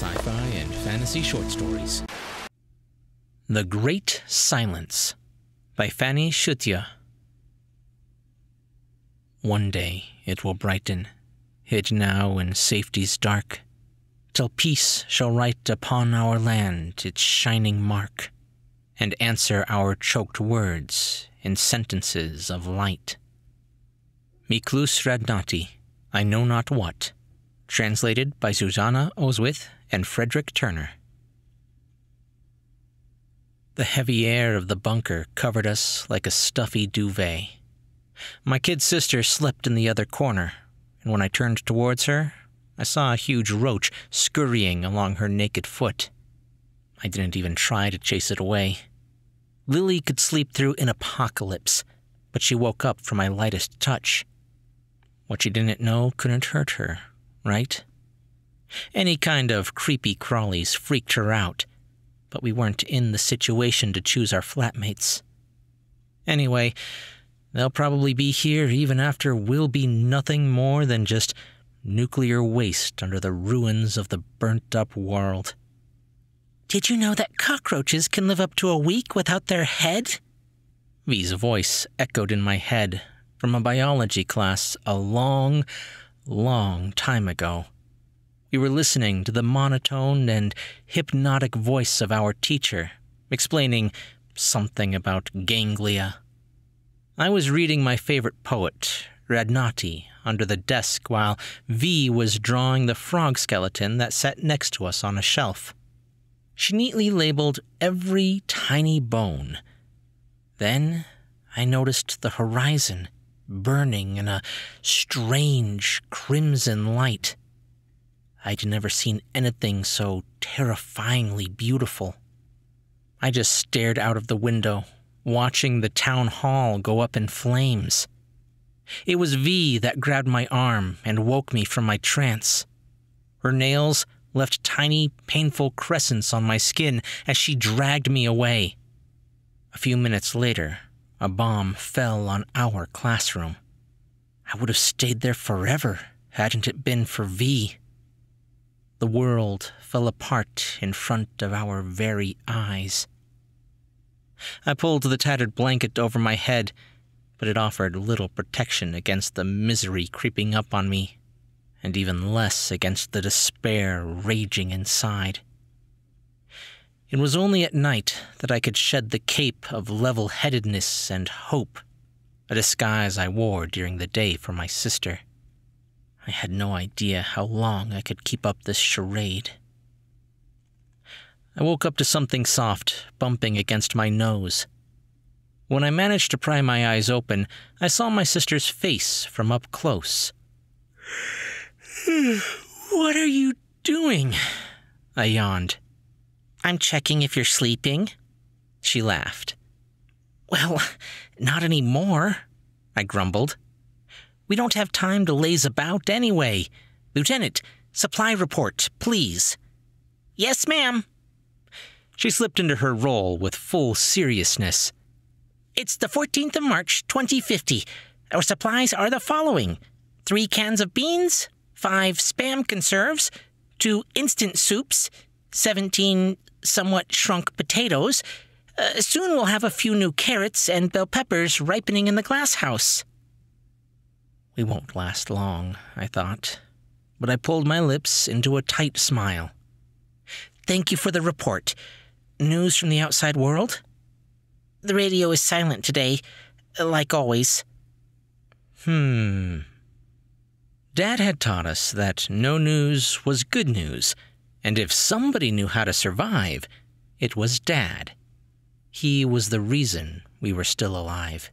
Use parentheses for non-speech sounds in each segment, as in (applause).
sci fi and fantasy short stories. The Great Silence by Fanny Schutia. One day it will brighten, hid now in safety's dark, till peace shall write upon our land its shining mark, and answer our choked words in sentences of light. Miklus Radnati, I Know Not What, translated by Susanna Oswith and Frederick Turner. The heavy air of the bunker covered us like a stuffy duvet. My kid sister slept in the other corner, and when I turned towards her, I saw a huge roach scurrying along her naked foot. I didn't even try to chase it away. Lily could sleep through an apocalypse, but she woke up from my lightest touch. What she didn't know couldn't hurt her, right? Any kind of creepy crawlies freaked her out, but we weren't in the situation to choose our flatmates. Anyway, they'll probably be here even after we'll be nothing more than just nuclear waste under the ruins of the burnt up world. Did you know that cockroaches can live up to a week without their head? V's voice echoed in my head from a biology class a long, long time ago. We were listening to the monotone and hypnotic voice of our teacher, explaining something about ganglia. I was reading my favorite poet, Radnati, under the desk while V was drawing the frog skeleton that sat next to us on a shelf. She neatly labeled every tiny bone. Then I noticed the horizon burning in a strange crimson light. I'd never seen anything so terrifyingly beautiful. I just stared out of the window, watching the town hall go up in flames. It was V that grabbed my arm and woke me from my trance. Her nails left tiny, painful crescents on my skin as she dragged me away. A few minutes later, a bomb fell on our classroom. I would have stayed there forever hadn't it been for V. The world fell apart in front of our very eyes. I pulled the tattered blanket over my head, but it offered little protection against the misery creeping up on me, and even less against the despair raging inside. It was only at night that I could shed the cape of level headedness and hope, a disguise I wore during the day for my sister. I had no idea how long I could keep up this charade. I woke up to something soft bumping against my nose. When I managed to pry my eyes open, I saw my sister's face from up close. (sighs) what are you doing? I yawned. I'm checking if you're sleeping. She laughed. Well, not anymore, I grumbled. We don't have time to laze about anyway. Lieutenant, supply report, please. Yes, ma'am. She slipped into her role with full seriousness. It's the 14th of March, 2050. Our supplies are the following three cans of beans, five spam conserves, two instant soups, 17 somewhat shrunk potatoes. Uh, soon we'll have a few new carrots and bell peppers ripening in the glasshouse. We won't last long, I thought, but I pulled my lips into a tight smile. Thank you for the report. News from the outside world? The radio is silent today, like always. Hmm. Dad had taught us that no news was good news, and if somebody knew how to survive, it was Dad. He was the reason we were still alive.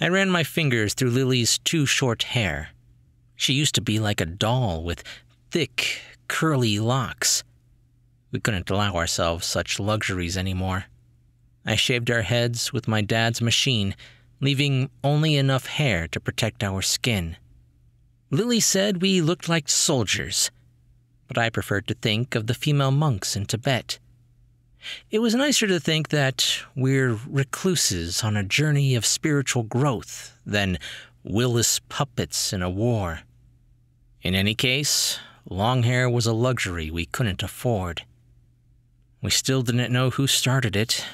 I ran my fingers through Lily's too short hair. She used to be like a doll with thick, curly locks. We couldn't allow ourselves such luxuries anymore. I shaved our heads with my dad's machine, leaving only enough hair to protect our skin. Lily said we looked like soldiers, but I preferred to think of the female monks in Tibet. It was nicer to think that we're recluses on a journey of spiritual growth than Willis puppets in a war. In any case, long hair was a luxury we couldn't afford. We still didn't know who started it.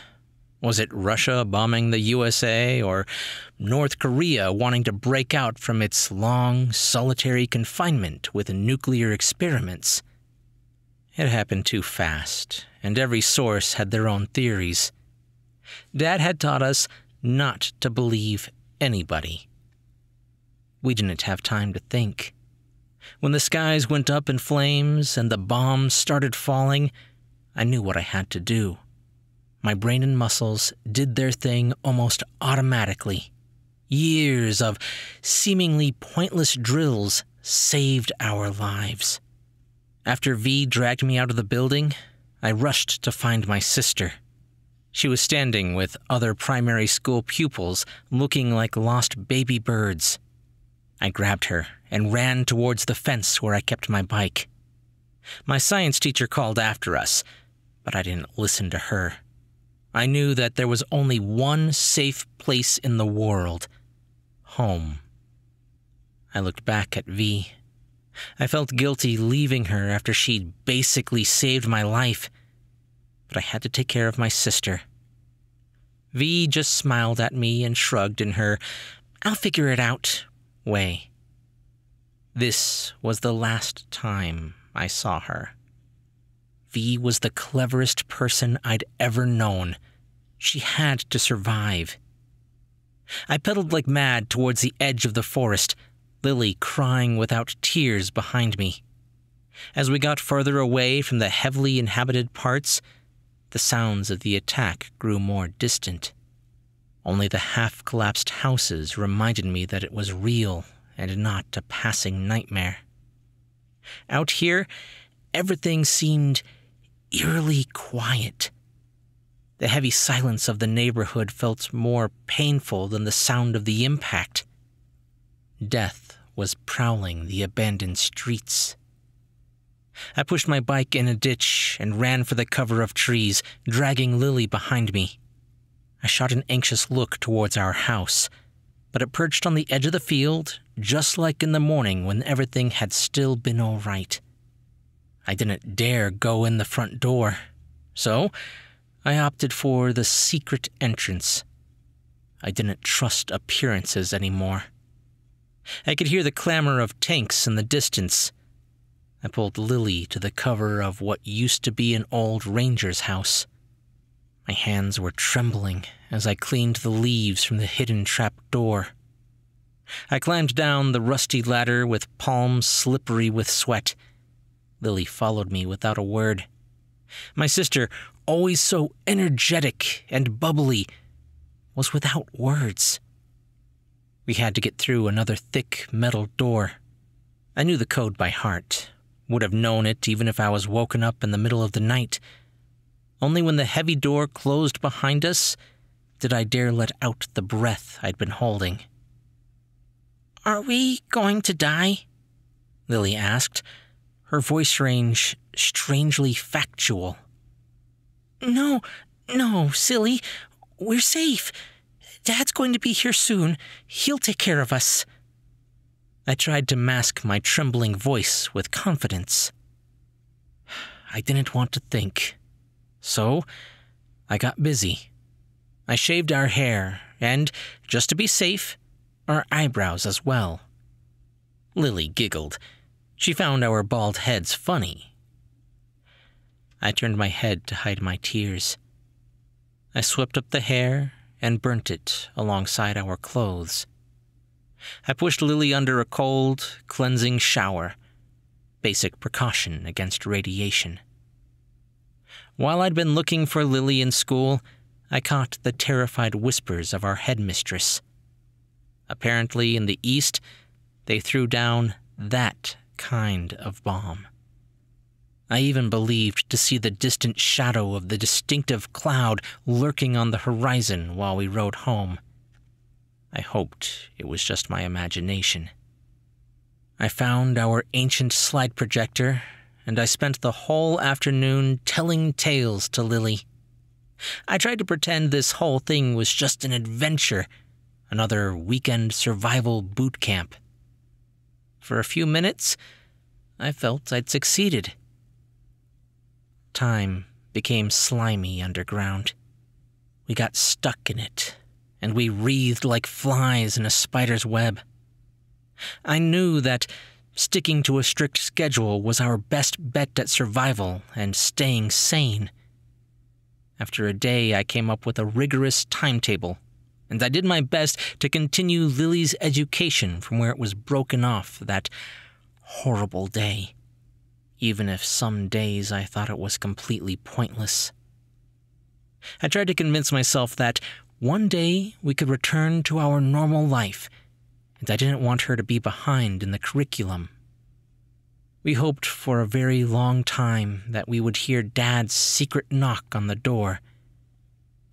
Was it Russia bombing the USA or North Korea wanting to break out from its long, solitary confinement with nuclear experiments? It happened too fast, and every source had their own theories. Dad had taught us not to believe anybody. We didn't have time to think. When the skies went up in flames and the bombs started falling, I knew what I had to do. My brain and muscles did their thing almost automatically. Years of seemingly pointless drills saved our lives. After V dragged me out of the building, I rushed to find my sister. She was standing with other primary school pupils looking like lost baby birds. I grabbed her and ran towards the fence where I kept my bike. My science teacher called after us, but I didn't listen to her. I knew that there was only one safe place in the world home. I looked back at V. I felt guilty leaving her after she'd basically saved my life, but I had to take care of my sister. V just smiled at me and shrugged in her I'll figure it out way. This was the last time I saw her. V was the cleverest person I'd ever known. She had to survive. I pedaled like mad towards the edge of the forest. Lily crying without tears behind me. As we got further away from the heavily inhabited parts, the sounds of the attack grew more distant. Only the half collapsed houses reminded me that it was real and not a passing nightmare. Out here, everything seemed eerily quiet. The heavy silence of the neighborhood felt more painful than the sound of the impact. Death was prowling the abandoned streets. I pushed my bike in a ditch and ran for the cover of trees, dragging Lily behind me. I shot an anxious look towards our house, but it perched on the edge of the field, just like in the morning when everything had still been all right. I didn't dare go in the front door, so I opted for the secret entrance. I didn't trust appearances anymore. I could hear the clamor of tanks in the distance. I pulled Lily to the cover of what used to be an old ranger's house. My hands were trembling as I cleaned the leaves from the hidden trap door. I climbed down the rusty ladder with palms slippery with sweat. Lily followed me without a word. My sister, always so energetic and bubbly, was without words. We had to get through another thick metal door. I knew the code by heart, would have known it even if I was woken up in the middle of the night. Only when the heavy door closed behind us did I dare let out the breath I'd been holding. Are we going to die? Lily asked, her voice range strangely factual. No, no, silly. We're safe. Dad's going to be here soon. He'll take care of us. I tried to mask my trembling voice with confidence. I didn't want to think. So, I got busy. I shaved our hair, and, just to be safe, our eyebrows as well. Lily giggled. She found our bald heads funny. I turned my head to hide my tears. I swept up the hair and burnt it alongside our clothes. I pushed Lily under a cold, cleansing shower, basic precaution against radiation. While I'd been looking for Lily in school, I caught the terrified whispers of our headmistress. Apparently, in the East, they threw down that kind of bomb. I even believed to see the distant shadow of the distinctive cloud lurking on the horizon while we rode home. I hoped it was just my imagination. I found our ancient slide projector, and I spent the whole afternoon telling tales to Lily. I tried to pretend this whole thing was just an adventure, another weekend survival boot camp. For a few minutes, I felt I'd succeeded time became slimy underground. We got stuck in it, and we wreathed like flies in a spider's web. I knew that sticking to a strict schedule was our best bet at survival and staying sane. After a day, I came up with a rigorous timetable, and I did my best to continue Lily's education from where it was broken off that horrible day even if some days I thought it was completely pointless. I tried to convince myself that one day we could return to our normal life, and I didn't want her to be behind in the curriculum. We hoped for a very long time that we would hear Dad's secret knock on the door,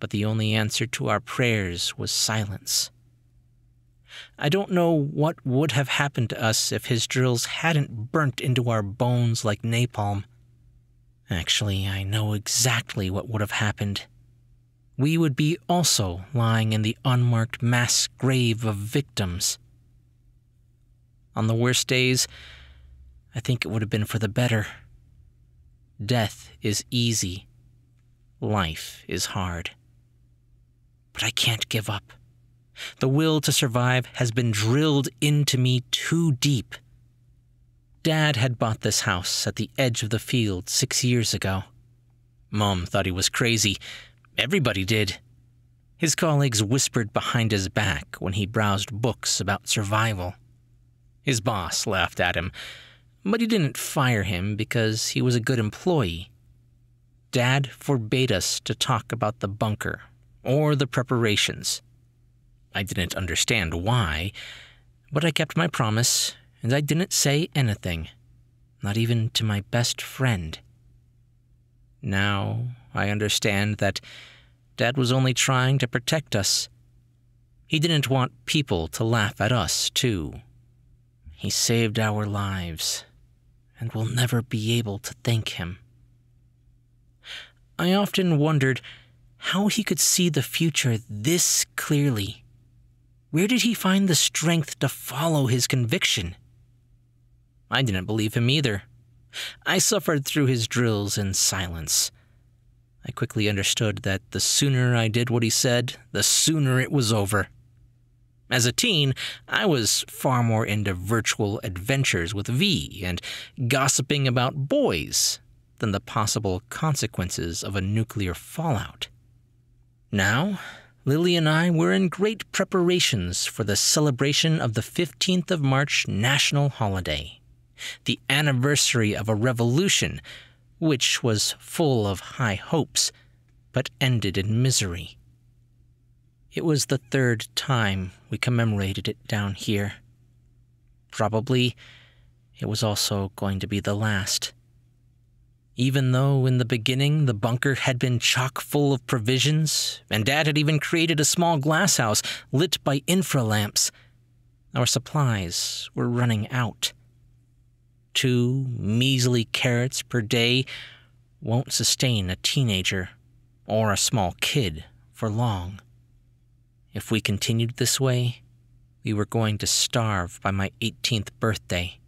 but the only answer to our prayers was silence. I don't know what would have happened to us if his drills hadn't burnt into our bones like napalm. Actually, I know exactly what would have happened. We would be also lying in the unmarked mass grave of victims. On the worst days, I think it would have been for the better. Death is easy. Life is hard. But I can't give up. The will to survive has been drilled into me too deep. Dad had bought this house at the edge of the field six years ago. Mom thought he was crazy. Everybody did. His colleagues whispered behind his back when he browsed books about survival. His boss laughed at him, but he didn't fire him because he was a good employee. Dad forbade us to talk about the bunker or the preparations. I didn't understand why, but I kept my promise and I didn't say anything, not even to my best friend. Now I understand that Dad was only trying to protect us. He didn't want people to laugh at us, too. He saved our lives, and we'll never be able to thank him. I often wondered how he could see the future this clearly. Where did he find the strength to follow his conviction? I didn't believe him either. I suffered through his drills in silence. I quickly understood that the sooner I did what he said, the sooner it was over. As a teen, I was far more into virtual adventures with V and gossiping about boys than the possible consequences of a nuclear fallout. Now, Lily and I were in great preparations for the celebration of the 15th of March national holiday, the anniversary of a revolution which was full of high hopes but ended in misery. It was the third time we commemorated it down here. Probably it was also going to be the last. Even though in the beginning the bunker had been chock full of provisions, and Dad had even created a small glasshouse lit by infra lamps, our supplies were running out. Two measly carrots per day won't sustain a teenager or a small kid for long. If we continued this way, we were going to starve by my 18th birthday.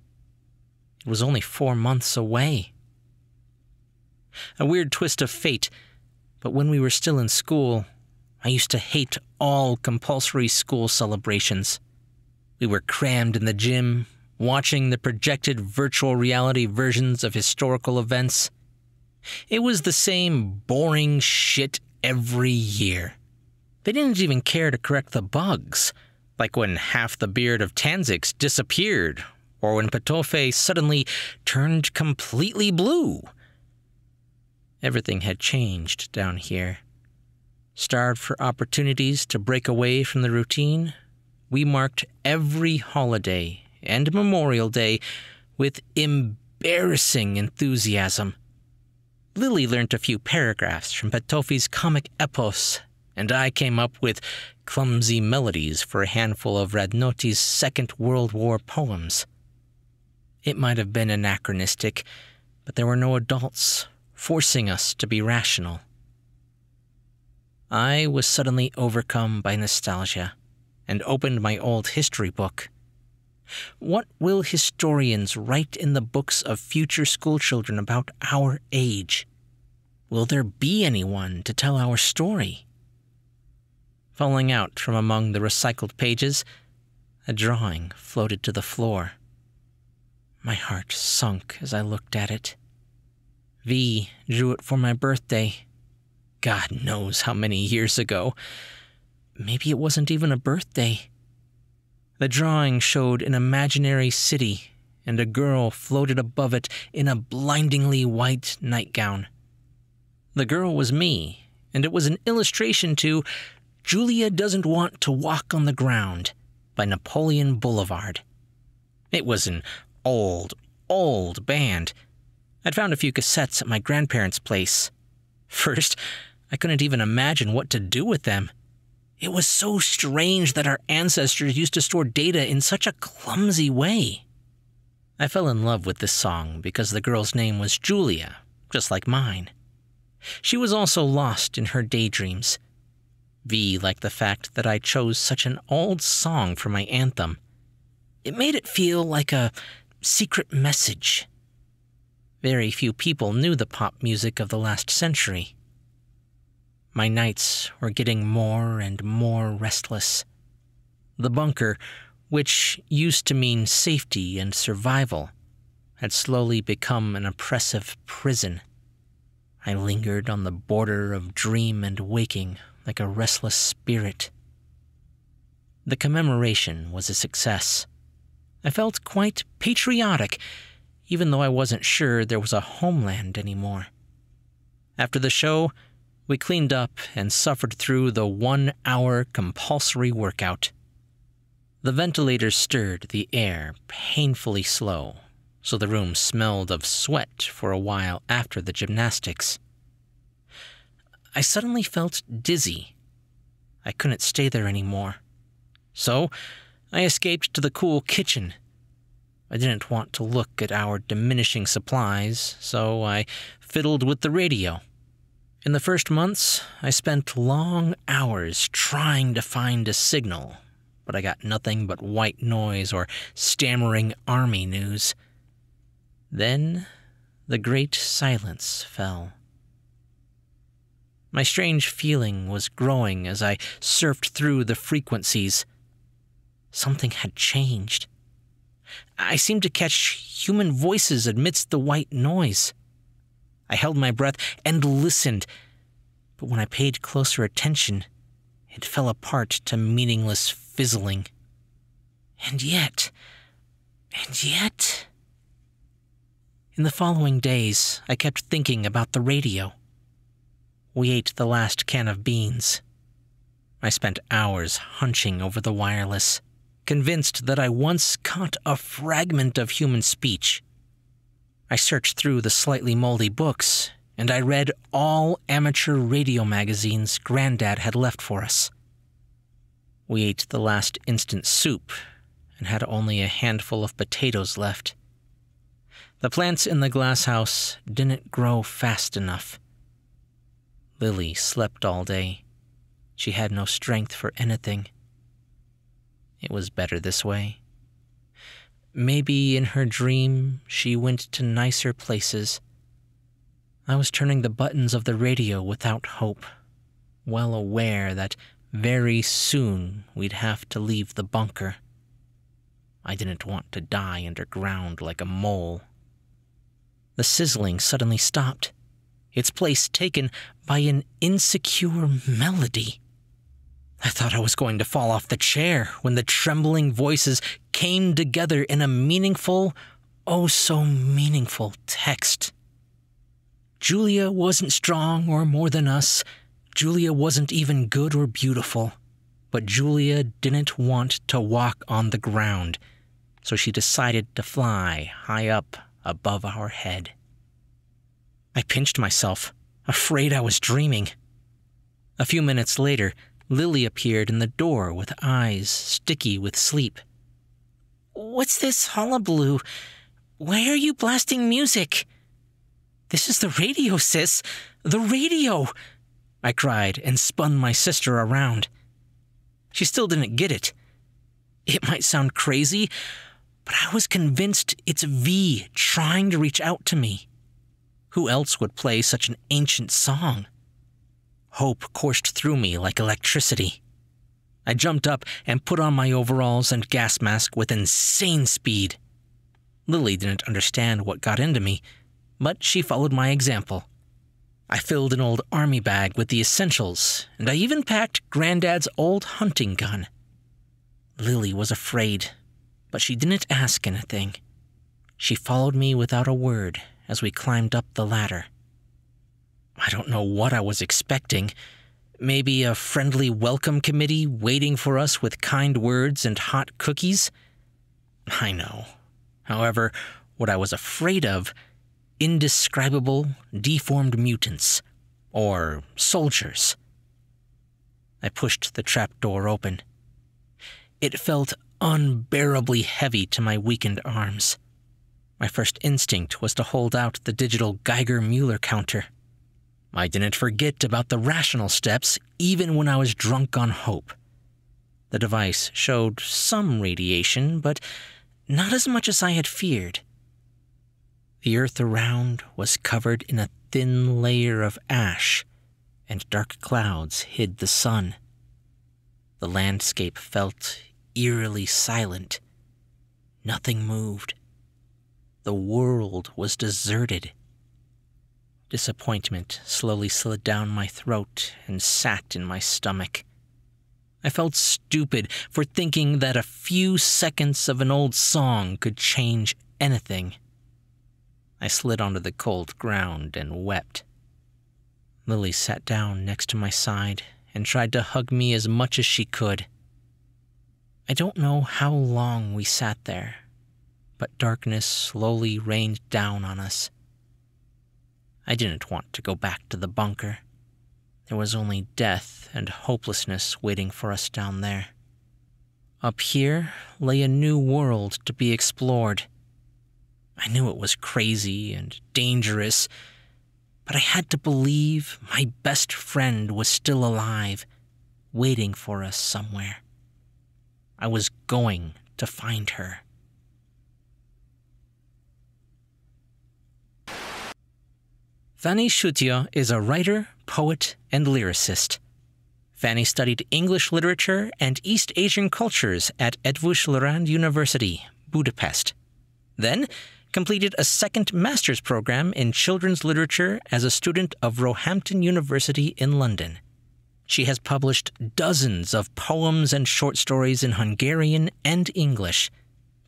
It was only four months away a weird twist of fate. But when we were still in school, I used to hate all compulsory school celebrations. We were crammed in the gym, watching the projected virtual reality versions of historical events. It was the same boring shit every year. They didn't even care to correct the bugs, like when half the beard of Tanzix disappeared, or when Patofe suddenly turned completely blue. Everything had changed down here. Starved for opportunities to break away from the routine, we marked every holiday and Memorial Day with embarrassing enthusiasm. Lily learnt a few paragraphs from Petofi's comic epos, and I came up with clumsy melodies for a handful of Radnoti's Second World War poems. It might have been anachronistic, but there were no adults forcing us to be rational. I was suddenly overcome by nostalgia and opened my old history book. What will historians write in the books of future schoolchildren about our age? Will there be anyone to tell our story? Falling out from among the recycled pages, a drawing floated to the floor. My heart sunk as I looked at it. V drew it for my birthday. God knows how many years ago. Maybe it wasn't even a birthday. The drawing showed an imaginary city, and a girl floated above it in a blindingly white nightgown. The girl was me, and it was an illustration to Julia Doesn't Want to Walk on the Ground by Napoleon Boulevard. It was an old, old band I'd found a few cassettes at my grandparents' place. First, I couldn't even imagine what to do with them. It was so strange that our ancestors used to store data in such a clumsy way. I fell in love with this song because the girl's name was Julia, just like mine. She was also lost in her daydreams. V liked the fact that I chose such an old song for my anthem. It made it feel like a secret message. Very few people knew the pop music of the last century. My nights were getting more and more restless. The bunker, which used to mean safety and survival, had slowly become an oppressive prison. I lingered on the border of dream and waking like a restless spirit. The commemoration was a success. I felt quite patriotic even though I wasn't sure there was a homeland anymore. After the show, we cleaned up and suffered through the one hour compulsory workout. The ventilator stirred the air painfully slow, so the room smelled of sweat for a while after the gymnastics. I suddenly felt dizzy. I couldn't stay there anymore. So I escaped to the cool kitchen I didn't want to look at our diminishing supplies, so I fiddled with the radio. In the first months, I spent long hours trying to find a signal, but I got nothing but white noise or stammering army news. Then the great silence fell. My strange feeling was growing as I surfed through the frequencies. Something had changed. I seemed to catch human voices amidst the white noise. I held my breath and listened, but when I paid closer attention, it fell apart to meaningless fizzling. And yet, and yet. In the following days, I kept thinking about the radio. We ate the last can of beans. I spent hours hunching over the wireless convinced that I once caught a fragment of human speech. I searched through the slightly moldy books, and I read all amateur radio magazines Grandad had left for us. We ate the last instant soup and had only a handful of potatoes left. The plants in the glasshouse didn't grow fast enough. Lily slept all day. She had no strength for anything. It was better this way. Maybe in her dream she went to nicer places. I was turning the buttons of the radio without hope, well aware that very soon we'd have to leave the bunker. I didn't want to die underground like a mole. The sizzling suddenly stopped, its place taken by an insecure melody. I thought I was going to fall off the chair when the trembling voices came together in a meaningful, oh so meaningful text. Julia wasn't strong or more than us. Julia wasn't even good or beautiful. But Julia didn't want to walk on the ground, so she decided to fly high up above our head. I pinched myself, afraid I was dreaming. A few minutes later, Lily appeared in the door with eyes sticky with sleep. What's this hullabaloo? Why are you blasting music? This is the radio, sis! The radio! I cried and spun my sister around. She still didn't get it. It might sound crazy, but I was convinced it's V trying to reach out to me. Who else would play such an ancient song? Hope coursed through me like electricity. I jumped up and put on my overalls and gas mask with insane speed. Lily didn't understand what got into me, but she followed my example. I filled an old army bag with the essentials, and I even packed Granddad's old hunting gun. Lily was afraid, but she didn't ask anything. She followed me without a word as we climbed up the ladder. I don't know what I was expecting. Maybe a friendly welcome committee waiting for us with kind words and hot cookies? I know. However, what I was afraid of indescribable, deformed mutants, or soldiers. I pushed the trapdoor open. It felt unbearably heavy to my weakened arms. My first instinct was to hold out the digital Geiger Mueller counter. I didn't forget about the rational steps even when I was drunk on hope. The device showed some radiation, but not as much as I had feared. The earth around was covered in a thin layer of ash, and dark clouds hid the sun. The landscape felt eerily silent. Nothing moved. The world was deserted. Disappointment slowly slid down my throat and sat in my stomach. I felt stupid for thinking that a few seconds of an old song could change anything. I slid onto the cold ground and wept. Lily sat down next to my side and tried to hug me as much as she could. I don't know how long we sat there, but darkness slowly rained down on us. I didn't want to go back to the bunker. There was only death and hopelessness waiting for us down there. Up here lay a new world to be explored. I knew it was crazy and dangerous, but I had to believe my best friend was still alive, waiting for us somewhere. I was going to find her. Fanny Shutia is a writer, poet, and lyricist. Fanny studied English literature and East Asian cultures at Edvush Lorand University, Budapest. Then, completed a second master's program in children's literature as a student of Roehampton University in London. She has published dozens of poems and short stories in Hungarian and English.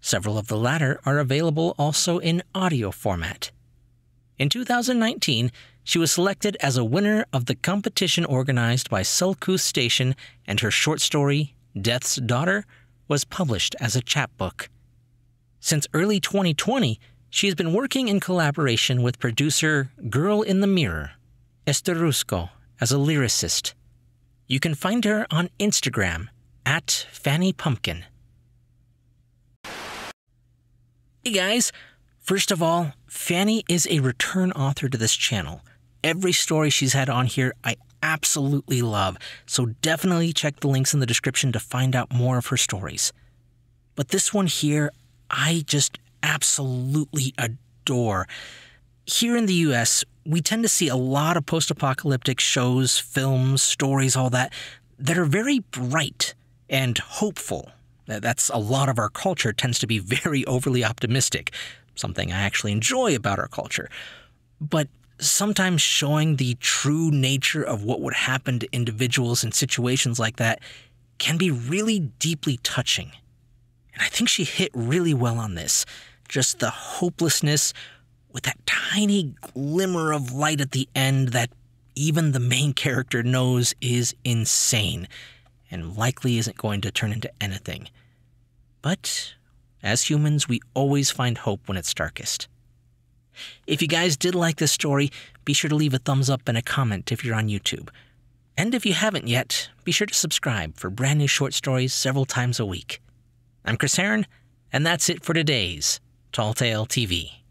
Several of the latter are available also in audio format. In 2019, she was selected as a winner of the competition organized by Sulkus Station, and her short story, Death's Daughter, was published as a chapbook. Since early 2020, she has been working in collaboration with producer Girl in the Mirror, Esther Rusco, as a lyricist. You can find her on Instagram at Fanny Pumpkin. Hey guys! First of all, Fanny is a return author to this channel. Every story she's had on here, I absolutely love, so definitely check the links in the description to find out more of her stories. But this one here, I just absolutely adore. Here in the US, we tend to see a lot of post apocalyptic shows, films, stories, all that, that are very bright and hopeful. That's a lot of our culture tends to be very overly optimistic something I actually enjoy about our culture. But sometimes showing the true nature of what would happen to individuals in situations like that can be really deeply touching. And I think she hit really well on this. Just the hopelessness with that tiny glimmer of light at the end that even the main character knows is insane and likely isn't going to turn into anything. But as humans, we always find hope when it's darkest. If you guys did like this story, be sure to leave a thumbs up and a comment if you're on YouTube. And if you haven't yet, be sure to subscribe for brand new short stories several times a week. I'm Chris Heron, and that's it for today's Tall Tale TV.